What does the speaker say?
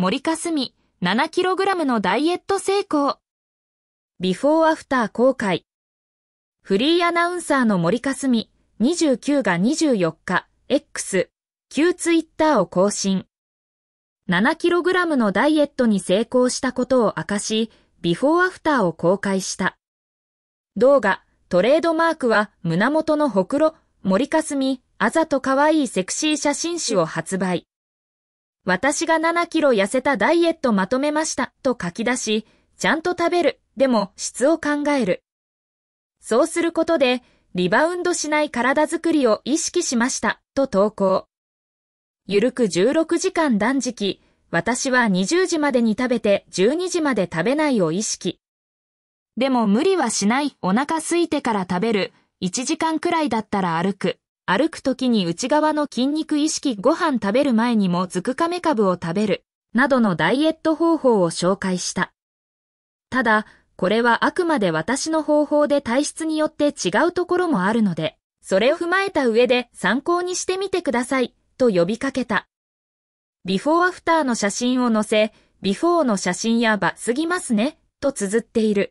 森かすみ 7kg のダイエット成功。ビフォーアフター公開。フリーアナウンサーの森かすみ29が24日 X、旧ツイッターを更新。7kg のダイエットに成功したことを明かし、ビフォーアフターを公開した。動画、トレードマークは胸元のほくろ、森かすみ、あざと可愛いセクシー写真集を発売。私が7キロ痩せたダイエットまとめましたと書き出し、ちゃんと食べる、でも質を考える。そうすることで、リバウンドしない体づくりを意識しましたと投稿。ゆるく16時間断食、私は20時までに食べて12時まで食べないを意識。でも無理はしないお腹空いてから食べる、1時間くらいだったら歩く。歩く時に内側の筋肉意識ご飯食べる前にもズクカメ株を食べる、などのダイエット方法を紹介した。ただ、これはあくまで私の方法で体質によって違うところもあるので、それを踏まえた上で参考にしてみてください、と呼びかけた。ビフォーアフターの写真を載せ、ビフォーの写真やばすぎますね、と綴っている。